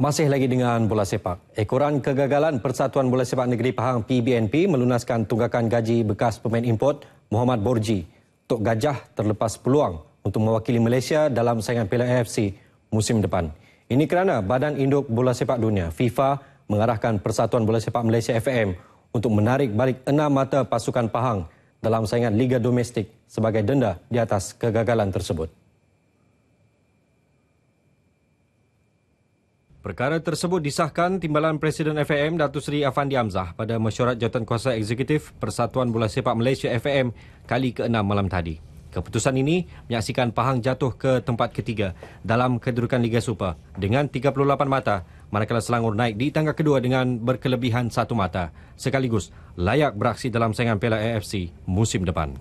Masih lagi dengan bola sepak. Ekoran kegagalan Persatuan Bola Sepak Negeri Pahang PBNP melunaskan tunggakan gaji bekas pemain import Muhammad Borji. Tok Gajah terlepas peluang untuk mewakili Malaysia dalam saingan Piala AFC musim depan. Ini kerana Badan Induk Bola Sepak Dunia FIFA mengarahkan Persatuan Bola Sepak Malaysia (FAM) untuk menarik balik enam mata pasukan Pahang dalam saingan Liga Domestik sebagai denda di atas kegagalan tersebut. Perkara tersebut disahkan Timbalan Presiden FAM Datu Seri Afandi Amzah pada mesyuarat kuasa eksekutif Persatuan Bola Sepak Malaysia FAM kali ke-6 malam tadi. Keputusan ini menyaksikan Pahang jatuh ke tempat ketiga dalam kedudukan Liga Super dengan 38 mata manakala Selangor naik di tangga kedua dengan berkelebihan satu mata sekaligus layak beraksi dalam saingan Piala AFC musim depan.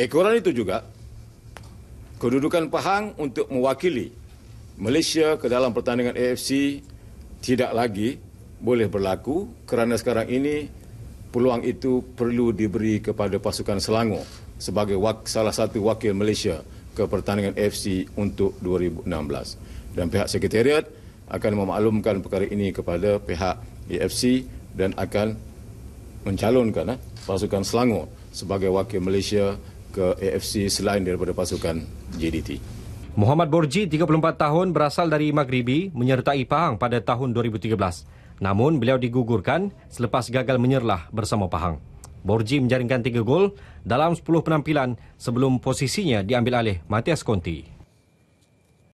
Ekoran itu juga kedudukan Pahang untuk mewakili Malaysia ke dalam pertandingan AFC tidak lagi boleh berlaku kerana sekarang ini peluang itu perlu diberi kepada pasukan Selangor sebagai salah satu wakil Malaysia ke pertandingan AFC untuk 2016. Dan pihak sekretariat akan memaklumkan perkara ini kepada pihak AFC dan akan mencalonkan eh, pasukan Selangor sebagai wakil Malaysia ke AFC selain daripada pasukan JDT. Muhammad Borji, 34 tahun, berasal dari Maghribi, menyertai Pahang pada tahun 2013. Namun, beliau digugurkan selepas gagal menyerlah bersama Pahang. Borji menjaringkan 3 gol dalam 10 penampilan sebelum posisinya diambil alih Matias Conti.